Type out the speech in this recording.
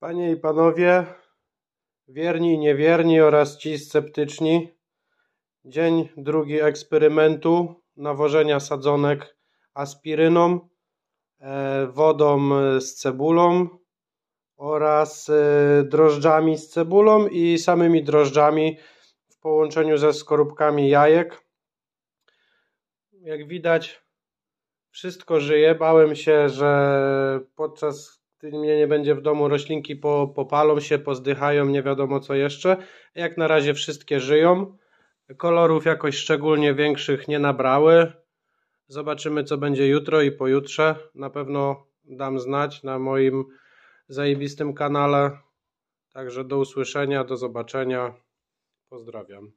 Panie i panowie, wierni i niewierni oraz ci sceptyczni, dzień drugi eksperymentu nawożenia sadzonek aspiryną, e, wodą z cebulą oraz e, drożdżami z cebulą i samymi drożdżami w połączeniu ze skorupkami jajek. Jak widać wszystko żyje. Bałem się, że podczas ty mnie nie będzie w domu, roślinki po, popalą się, pozdychają, nie wiadomo co jeszcze. Jak na razie wszystkie żyją. Kolorów jakoś szczególnie większych nie nabrały. Zobaczymy co będzie jutro i pojutrze. Na pewno dam znać na moim zajebistym kanale. Także do usłyszenia, do zobaczenia. Pozdrawiam.